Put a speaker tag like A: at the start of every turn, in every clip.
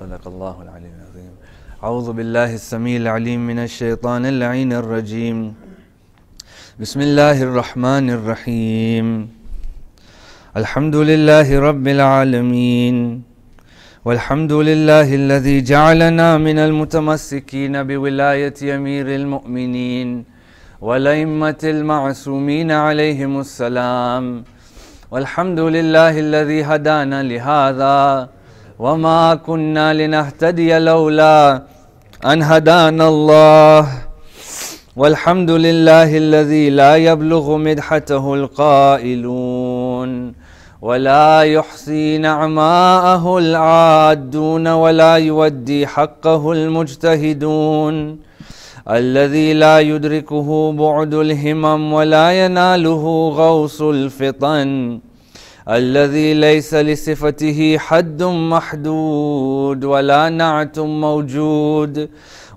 A: صدق الله العلي العظيم أعوذ بالله السميع العليم من الشيطان اللعين الرجيم بسم الله الرحمن الرحيم الحمد لله رب العالمين والحمد لله الذي جعلنا من المتمسكين بولاية أمير المؤمنين والأئمة المعصومين عليهم السلام والحمد لله الذي هدانا لهذا وما كنا لنهتدي لولا أن هدانا الله والحمد لله الذي لا يبلغ مدحته القائلون ولا يحصي نعماءه العادون ولا يودي حقه المجتهدون الذي لا يدركه بعد الهمم ولا يناله غوص الفطن الذي ليس لصفته حد محدود ولا نعت موجود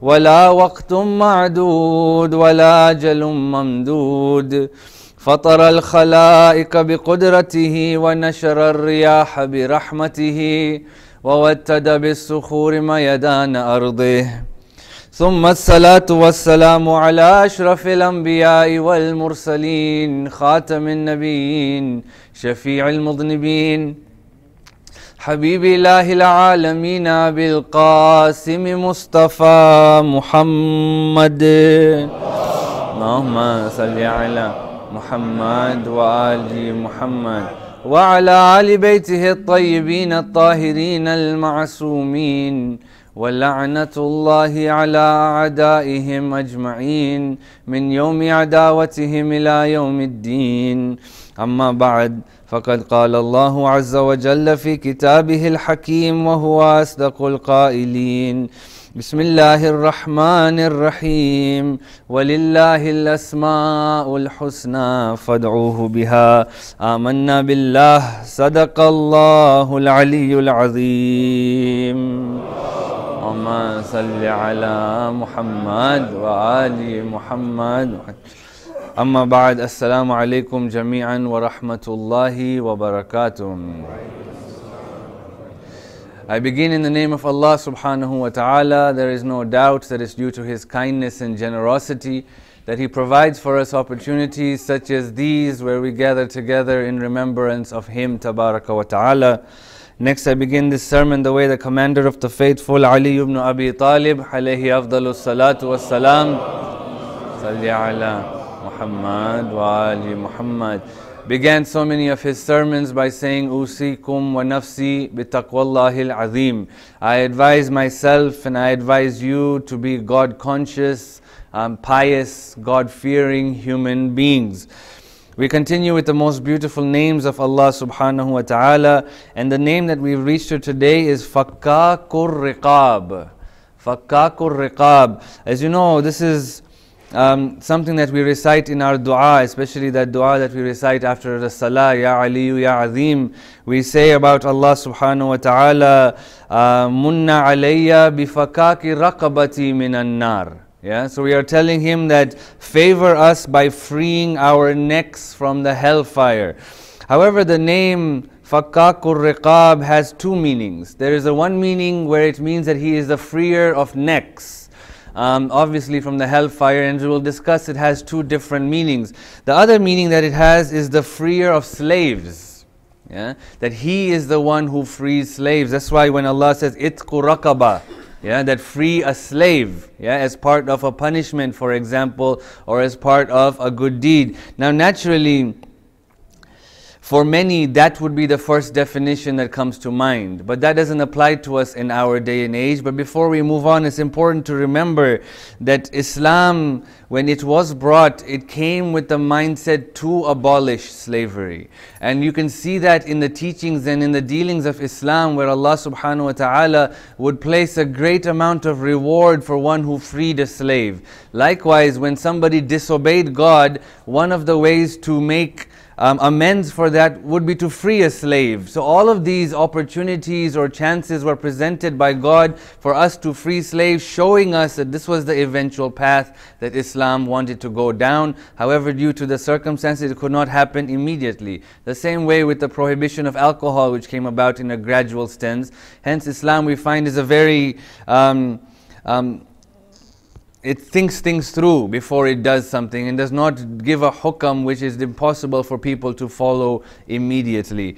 A: ولا وقت معدود ولا أجل ممدود فطر الخلائق بقدرته ونشر الرياح برحمته ووتد بالصخور ميدان أرضه ثم الصلاة والسلام على أشرف الأنبياء والمرسلين خاتم النبيين شفيع المذنبين حبيب الله العالمين أبي القاسم مصطفى محمد اللهم صل على محمد وآل محمد وعلى آل بيته الطيبين الطاهرين المعصومين ولعنة الله على أعدائهم أجمعين من يوم عداوتهم إلى يوم الدين أما بعد فقد قال الله عز وجل في كتابه الحكيم وهو أصدق القائلين بسم الله الرحمن الرحيم ولله الأسماء الحسنى فادعوه بها آمنا بالله صدق الله العلي العظيم صل على محمد وآل محمد أما بعد السلام عليكم جميعا ورحمة الله وبركاته I begin in the name of Allah subhanahu wa ta'ala. There is no doubt that it's due to His kindness and generosity that He provides for us opportunities such as these where we gather together in remembrance of Him tabaraka wa ta'ala. Next, I begin this sermon the way the commander of the faithful Ali ibn Abi Talib, alayhi afdalu salatu was salam. Salli ala Muhammad wa ali Muhammad. Began so many of his sermons by saying, Usikum wa nafsi bitaqwallahi al-azim. I advise myself and I advise you to be God conscious, um, pious, God fearing human beings. We continue with the most beautiful names of Allah subhanahu wa ta'ala. And the name that we've reached to today is Fakkakur Riqab. Fakkakur Riqab. As you know, this is um, something that we recite in our dua, especially that dua that we recite after the salah, Ya Aliyu, Ya Azim. We say about Allah subhanahu wa ta'ala, uh, Munna alayya bifakaki raqabati minan nar. Yeah, so we are telling him that favor us by freeing our necks from the hellfire. However, the name Fakakur Riqab has two meanings. There is a one meaning where it means that he is the freer of necks. Um, obviously from the hellfire, and we will discuss it has two different meanings. The other meaning that it has is the freer of slaves. Yeah? That he is the one who frees slaves. That's why when Allah says, Itku Raqaba, yeah, that free a slave, yeah, as part of a punishment, for example, or as part of a good deed. Now, naturally, for many, that would be the first definition that comes to mind, but that doesn't apply to us in our day and age. But before we move on, it's important to remember that Islam, when it was brought, it came with the mindset to abolish slavery. And you can see that in the teachings and in the dealings of Islam, where Allah subhanahu wa ta'ala would place a great amount of reward for one who freed a slave. Likewise, when somebody disobeyed God, one of the ways to make um, amends for that would be to free a slave. So all of these opportunities or chances were presented by God for us to free slaves, showing us that this was the eventual path that Islam wanted to go down. However, due to the circumstances, it could not happen immediately. The same way with the prohibition of alcohol, which came about in a gradual stance. Hence, Islam we find is a very um, um, it thinks things through before it does something and does not give a hukam which is impossible for people to follow immediately.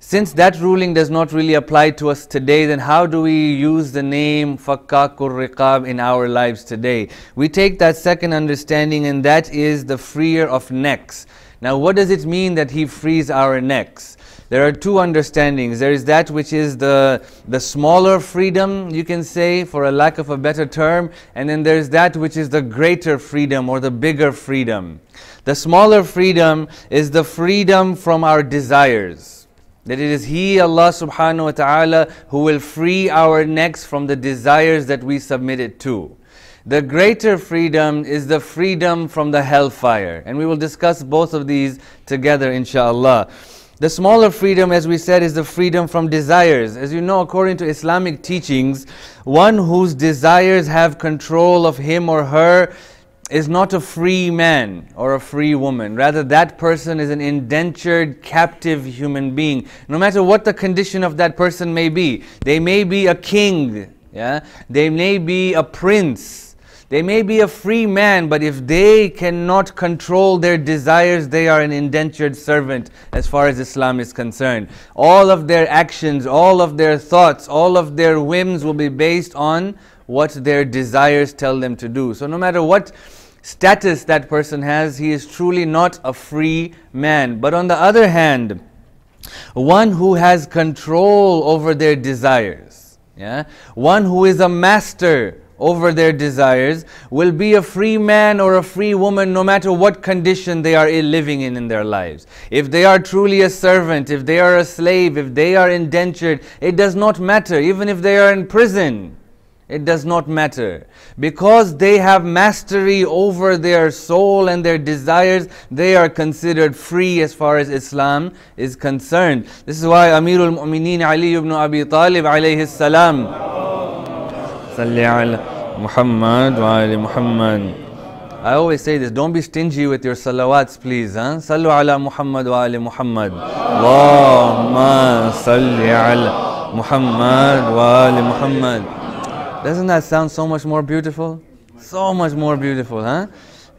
A: Since that ruling does not really apply to us today, then how do we use the name Fakkakur Riqab in our lives today? We take that second understanding, and that is the freer of necks. Now, what does it mean that he frees our necks? there are two understandings. There is that which is the, the smaller freedom, you can say, for a lack of a better term, and then there's that which is the greater freedom or the bigger freedom. The smaller freedom is the freedom from our desires. That it is He, Allah subhanahu wa ta'ala, who will free our necks from the desires that we submit it to. The greater freedom is the freedom from the hellfire. And we will discuss both of these together, inshallah. The smaller freedom, as we said, is the freedom from desires. As you know, according to Islamic teachings, one whose desires have control of him or her is not a free man or a free woman. Rather, that person is an indentured, captive human being. No matter what the condition of that person may be, they may be a king, yeah? they may be a prince they may be a free man, but if they cannot control their desires, they are an indentured servant as far as Islam is concerned. All of their actions, all of their thoughts, all of their whims will be based on what their desires tell them to do. So, no matter what status that person has, he is truly not a free man. But on the other hand, one who has control over their desires, yeah? one who is a master over their desires will be a free man or a free woman no matter what condition they are living in in their lives. If they are truly a servant, if they are a slave, if they are indentured, it does not matter. Even if they are in prison, it does not matter. Because they have mastery over their soul and their desires, they are considered free as far as Islam is concerned. This is why Amirul Mu'mineen Ali ibn Abi Talib alayhi salam. صل على محمد وعلى I always say this, don't be stingy with your salawats please. Huh? صلوا على Muhammad. Wa محمد Salli ala Muhammad wa ali Muhammad. Doesn't that sound so much more beautiful? So much more beautiful, huh?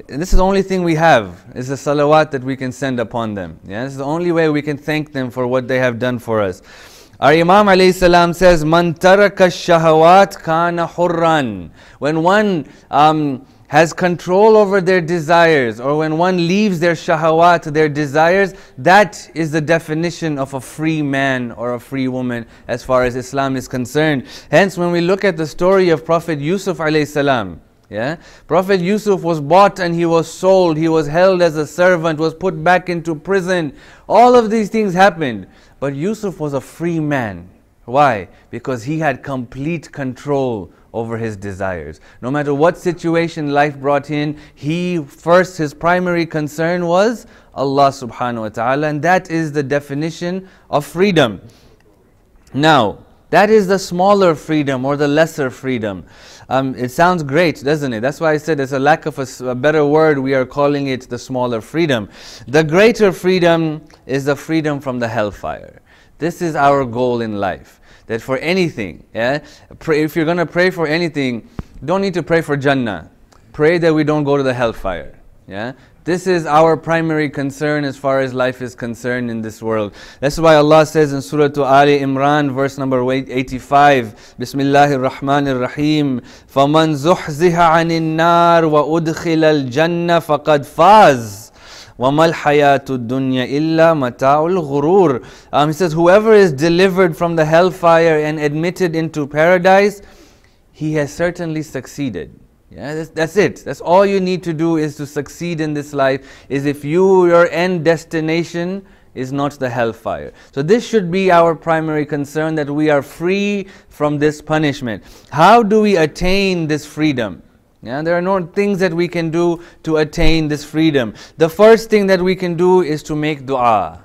A: this is the only thing we have, is the salawat that we can send upon them. Yeah? This is the only way we can thank them for what they have done for us. Our Imam Salam says, Man taraka shahawat kana hurran. When one um, has control over their desires, or when one leaves their shahawat, their desires, that is the definition of a free man or a free woman as far as Islam is concerned. Hence, when we look at the story of Prophet Yusuf alayhi salam, yeah? Prophet Yusuf was bought and he was sold, he was held as a servant, was put back into prison. All of these things happened. But Yusuf was a free man. Why? Because he had complete control over his desires. No matter what situation life brought in, he first, his primary concern was Allah subhanahu wa ta'ala, and that is the definition of freedom. Now, that is the smaller freedom or the lesser freedom. Um, it sounds great, doesn't it? That's why I said there's a lack of a, a better word. We are calling it the smaller freedom. The greater freedom is the freedom from the hellfire. This is our goal in life. That for anything, yeah, pray, if you're going to pray for anything, don't need to pray for Jannah. Pray that we don't go to the hellfire. Yeah? This is our primary concern as far as life is concerned in this world. That's why Allah says in Surah Ali Imran, verse number 85, Bismillahir Rahmanir Rahim, فَمَنْ زُحْزِهَ عَنِ النَّارِ وَأُدْخِلَ الْجَنَّةَ فَقَدْ فَازَ وَمَا الْحَيَاةُ الدُّنْيَا إِلَّا مَتَاعُ الْغُرُورِ um, He says, whoever is delivered from the hellfire and admitted into paradise, he has certainly succeeded. Yeah, that's, that's, it. That's all you need to do is to succeed in this life. Is if you your end destination is not the hellfire. So this should be our primary concern that we are free from this punishment. How do we attain this freedom? Yeah, there are no things that we can do to attain this freedom. The first thing that we can do is to make dua.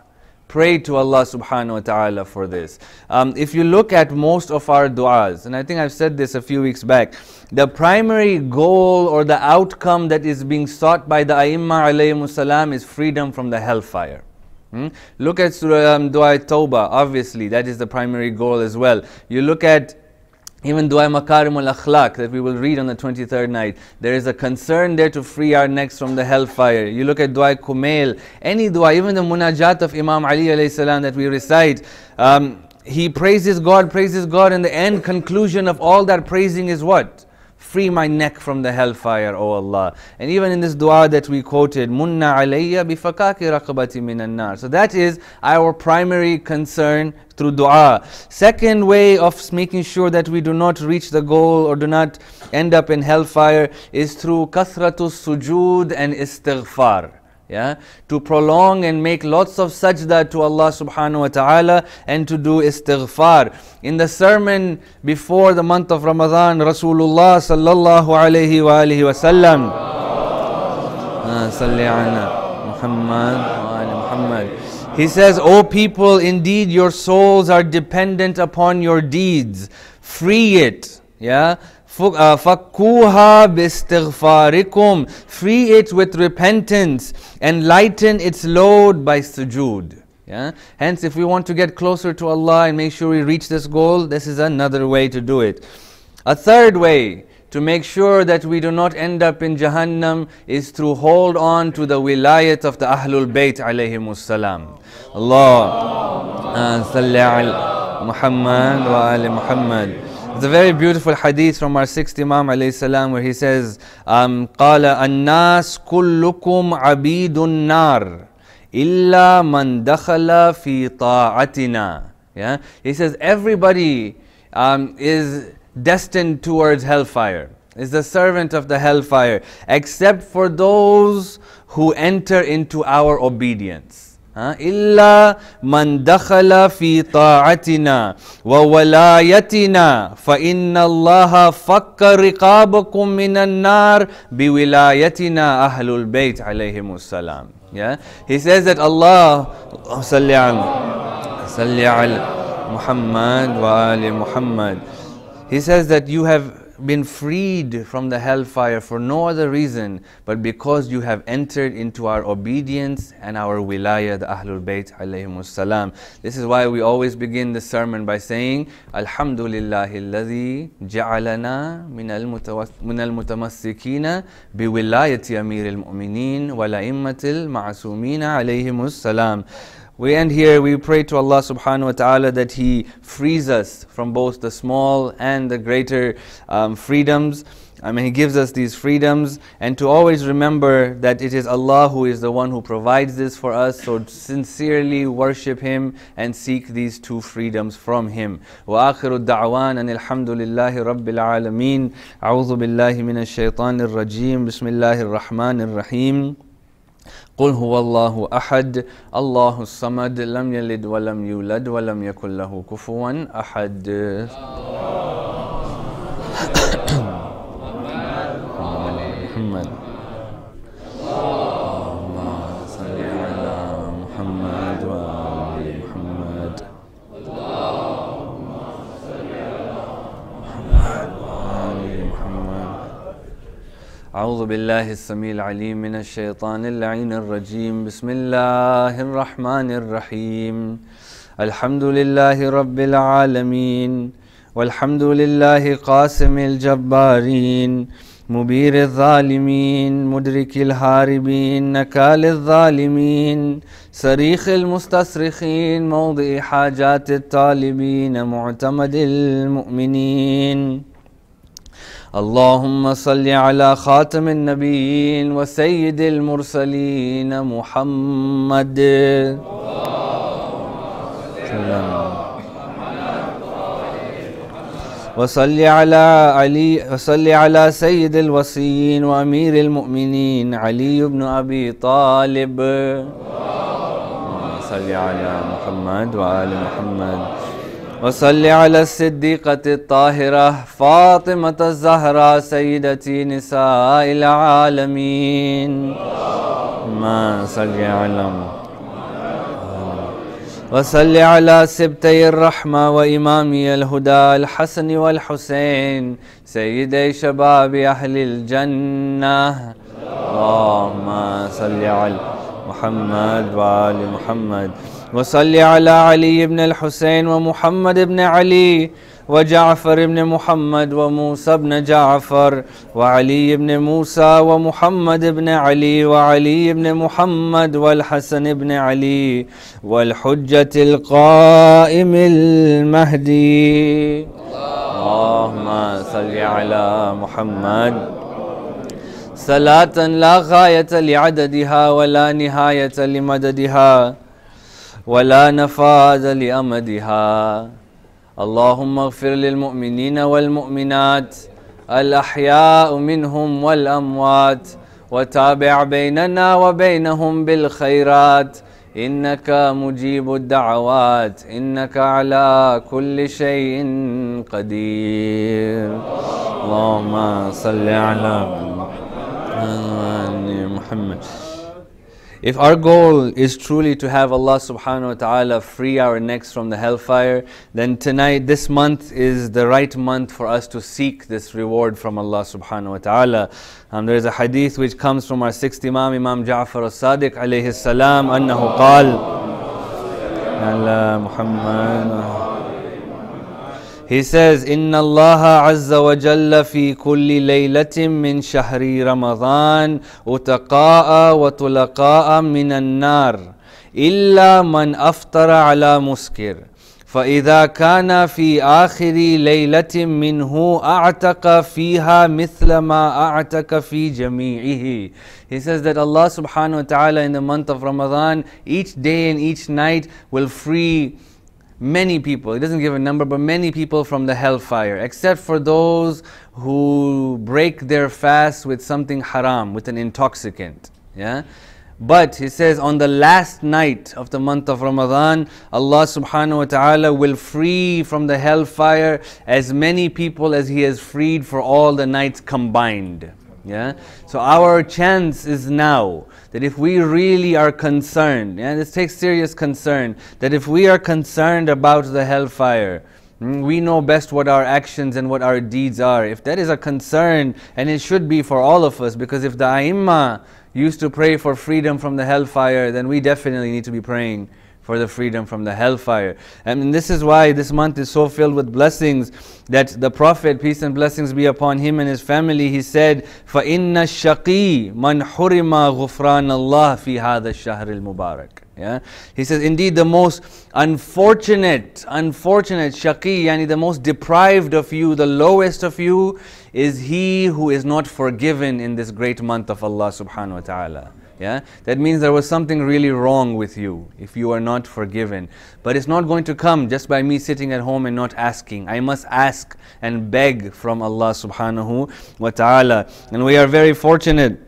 A: Pray to Allah subhanahu wa ta'ala for this. Um, if you look at most of our du'as, and I think I've said this a few weeks back, the primary goal or the outcome that is being sought by the Aimma alayhi salam is freedom from the hellfire. Hmm? Look at Surah um, Dua Tawbah, obviously, that is the primary goal as well. You look at even Dua Makarim al Akhlaq that we will read on the 23rd night, there is a concern there to free our necks from the hellfire. You look at Dua Kumail, any Dua, even the Munajat of Imam Ali salam that we recite. Um, he praises God, praises God, and the end conclusion of all that praising is what? Free my neck from the hellfire, O Allah. And even in this dua that we quoted, Munna alayya bifakaki raqabati minan nar. So that is our primary concern through dua. Second way of making sure that we do not reach the goal or do not end up in hellfire is through kathratu sujood and istighfar yeah, to prolong and make lots of sajda to Allah subhanahu wa ta'ala and to do istighfar. In the sermon before the month of Ramadan, Rasulullah sallallahu alayhi wa alihi wa sallam. Ah, Muhammad. He says, O people, indeed your souls are dependent upon your deeds. Free it. Yeah? فَكُّوهَا بِاسْتِغْفَارِكُمْ Free it with repentance and lighten its load by sujood. Yeah? Hence, if we want to get closer to Allah and make sure we reach this goal, this is another way to do it. A third way to make sure that we do not end up in Jahannam is to hold on to the wilayat of the Ahlul Bayt alayhi salam. Allah. Ah, Allah. Muhammad wa Ali Muhammad. It's a very beautiful hadith from our sixth Imam alayhi salam where he says, um, قَالَ النَّاسْ كُلُّكُمْ عَبِيدُ النَّارِ إِلَّا مَنْ دَخَلَ فِي طَاعَتِنَا yeah? He says everybody um, is destined towards hellfire, is the servant of the hellfire, except for those who enter into our obedience. إلا من دخل في طاعتنا وولايتنا فإن الله فك رقابكم من النار بولايتنا أهل البيت عليهم السلام yeah? He says that Allah صلي على صلي على محمد وآل محمد He says that you have been freed from the hellfire for no other reason but because you have entered into our obedience and our wilayah, the Ahlul Bayt alayhimus salam. This is why we always begin the sermon by saying, Alhamdulillahi alladhi ja'alana min al-mutamassikina biwilayati amir al-mu'mineen wa la'immatil ma'asumina alayhimus salam. We end here, we pray to Allah subhanahu wa ta'ala that He frees us from both the small and the greater um, freedoms. I mean, He gives us these freedoms, and to always remember that it is Allah who is the one who provides this for us. So, sincerely worship Him and seek these two freedoms from Him. Wa الدعوان أن الحمد لله رب العالمين أعوذ بالله من الشيطان rajim. Bismillahir rahmanir rahim. قل هو الله احد الله الصمد لم يلد ولم يولد ولم يكن له كفوا احد أعوذ بالله السميع العليم من الشيطان اللعين الرجيم بسم الله الرحمن الرحيم الحمد لله رب العالمين والحمد لله قاسم الجبارين مبير الظالمين مدرك الهاربين نكال الظالمين صريخ المستصرخين موضع حاجات الطالبين معتمد المؤمنين اللهم صل على خاتم النبيين وسيد المرسلين محمد وصل على علي وصل على سيد الوصيين وامير المؤمنين علي بن ابي طالب صل على محمد وال محمد وصل على الصديقة الطاهرة فاطمة الزهراء سيدة نساء العالمين ما صل على وصل على سبتي الرحمة وإمامي الهدى الحسن والحسين سيدي شباب أهل الجنة اللهم صل على محمد وآل محمد وصل على علي بن الحسين ومحمد بن علي وجعفر بن محمد وموسى بن جعفر وعلي بن موسى ومحمد بن علي وعلي بن محمد والحسن بن علي والحجة القائم المهدي اللهم صل على محمد صلاة لا غاية لعددها ولا نهاية لمددها ولا نفاذ لأمدها اللهم اغفر للمؤمنين والمؤمنات الأحياء منهم والأموات وتابع بيننا وبينهم بالخيرات إنك مجيب الدعوات إنك على كل شيء قدير اللهم صل على محمد If our goal is truly to have Allah subhanahu wa ta'ala free our necks from the hellfire, then tonight, this month is the right month for us to seek this reward from Allah subhanahu wa ta'ala. Um, there is a hadith which comes from our sixth Imam, Imam Ja'far al-Sadiq alayhi salam, annahu qal. Allah Muhammad. He says, Inna Allah Azza wa Jalla fi kulli laylatin min shahri Ramadan utaqa'a wa tulaqa'a min an-nar illa man aftara ala muskir. فإذا كان في آخر ليلة منه أعتق فيها مثل ما أعتق في جميعه He says that Allah subhanahu wa ta'ala in the month of Ramadan each day and each night will free many people, it doesn't give a number, but many people from the hellfire, except for those who break their fast with something haram, with an intoxicant. Yeah? But he says, on the last night of the month of Ramadan, Allah subhanahu wa ta'ala will free from the hellfire as many people as He has freed for all the nights combined. Yeah? So our chance is now that if we really are concerned, yeah, this takes serious concern, that if we are concerned about the hellfire, hmm, we know best what our actions and what our deeds are. If that is a concern, and it should be for all of us, because if the Aima used to pray for freedom from the hellfire, then we definitely need to be praying for the freedom from the hellfire. And this is why this month is so filled with blessings that the Prophet, peace and blessings be upon him and his family, he said, فَإِنَّ الشَّقِي مَنْ حُرِمَ غُفْرَانَ اللَّهِ فِي هَذَا الشَّهْرِ الْمُبَارَكِ yeah? He says, indeed, the most unfortunate, unfortunate shaqi, yani the most deprived of you, the lowest of you, is he who is not forgiven in this great month of Allah subhanahu wa ta'ala. Yeah? That means there was something really wrong with you if you are not forgiven. But it's not going to come just by me sitting at home and not asking. I must ask and beg from Allah subhanahu wa ta'ala. And we are very fortunate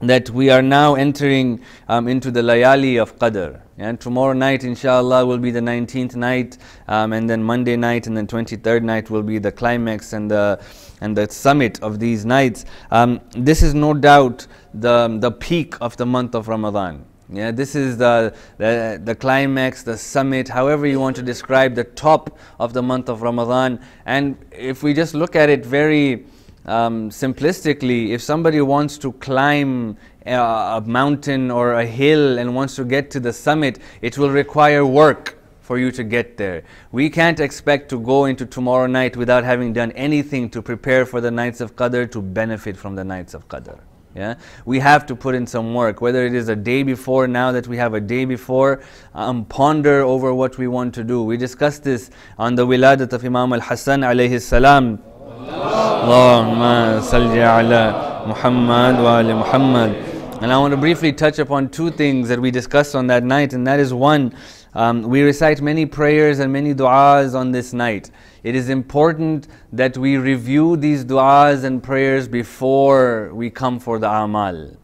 A: that we are now entering um, into the layali of Qadr. And tomorrow night, inshallah, will be the 19th night, um, and then Monday night, and then 23rd night will be the climax and the and the summit of these nights. Um, this is no doubt the, the peak of the month of Ramadan. Yeah, this is the, the, the, climax, the summit, however you want to describe the top of the month of Ramadan. And if we just look at it very um, simplistically, if somebody wants to climb a, uh, a mountain or a hill and wants to get to the summit, it will require work for you to get there. We can't expect to go into tomorrow night without having done anything to prepare for the nights of Qadr, to benefit from the nights of Qadr. Yeah, we have to put in some work. Whether it is a day before, now that we have a day before, um, ponder over what we want to do. We discussed this on the wiladat of Imam Al Hassan alayhi salam. Allahumma salli ala Muhammad wa ali Muhammad. And I want to briefly touch upon two things that we discussed on that night, and that is one, um, we recite many prayers and many du'as on this night. It is important that we review these du'as and prayers before we come for the amal.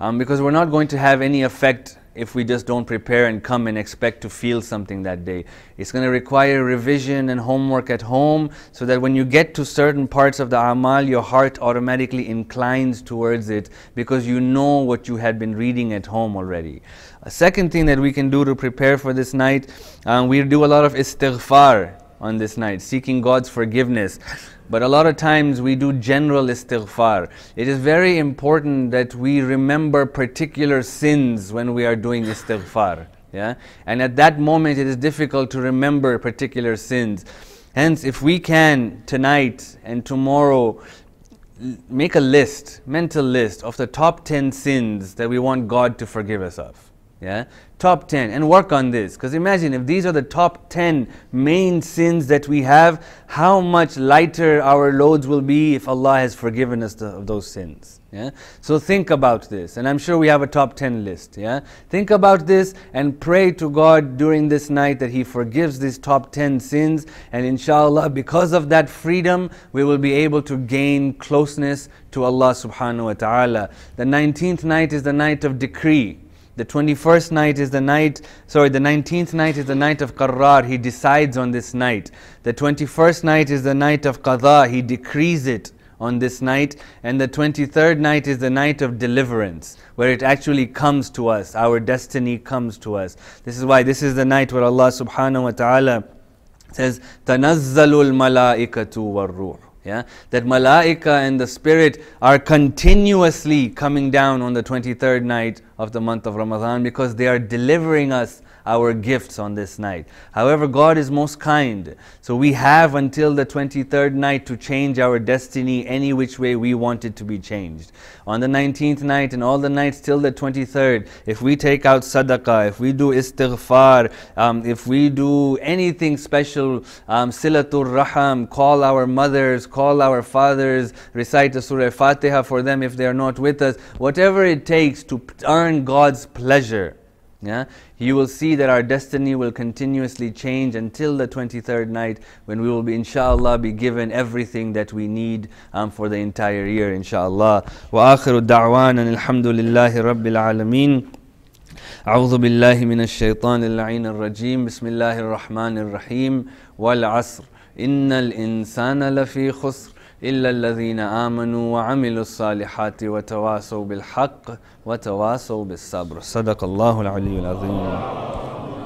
A: Um, because we're not going to have any effect if we just don't prepare and come and expect to feel something that day. It's going to require revision and homework at home so that when you get to certain parts of the amal, your heart automatically inclines towards it because you know what you had been reading at home already. A second thing that we can do to prepare for this night, um, we do a lot of istighfar on this night, seeking God's forgiveness. But a lot of times we do general istighfar. It is very important that we remember particular sins when we are doing istighfar. Yeah? And at that moment, it is difficult to remember particular sins. Hence, if we can tonight and tomorrow make a list, mental list of the top 10 sins that we want God to forgive us of yeah top 10 and work on this because imagine if these are the top 10 main sins that we have how much lighter our loads will be if allah has forgiven us of those sins yeah so think about this and i'm sure we have a top 10 list yeah think about this and pray to god during this night that he forgives these top 10 sins and inshallah because of that freedom we will be able to gain closeness to allah subhanahu wa ta'ala the 19th night is the night of decree the 21st night is the night, sorry, the 19th night is the night of Qarrar. He decides on this night. The 21st night is the night of Qadha. He decrees it on this night. And the 23rd night is the night of deliverance, where it actually comes to us. Our destiny comes to us. This is why this is the night where Allah subhanahu wa ta'ala says, تَنَزَّلُ الْمَلَائِكَةُ وَالْرُوحُ yeah? That malaika and the spirit are continuously coming down on the 23rd night of the month of Ramadan because they are delivering us our gifts on this night. However, God is most kind. So we have until the 23rd night to change our destiny any which way we want it to be changed. On the 19th night and all the nights till the 23rd, if we take out sadaqah, if we do istighfar, um, if we do anything special, um, silatul raham, call our mothers, call our fathers, recite the Surah Fatiha for them if they are not with us, whatever it takes to earn God's pleasure. Yeah? You will see that our destiny will continuously change until the 23rd night when we will be, inshallah, be given everything that we need um, for the entire year, inshallah. وآخر الدعوان الحمد لله رب العالمين أعوذ بالله من الشيطان اللعين الرجيم بسم الله الرحمن الرحيم والعصر إن الإنسان لفي خسر إلا الذين آمنوا وعملوا الصالحات وتواصوا بالحق وتواصوا بالصبر صدق الله العلي العظيم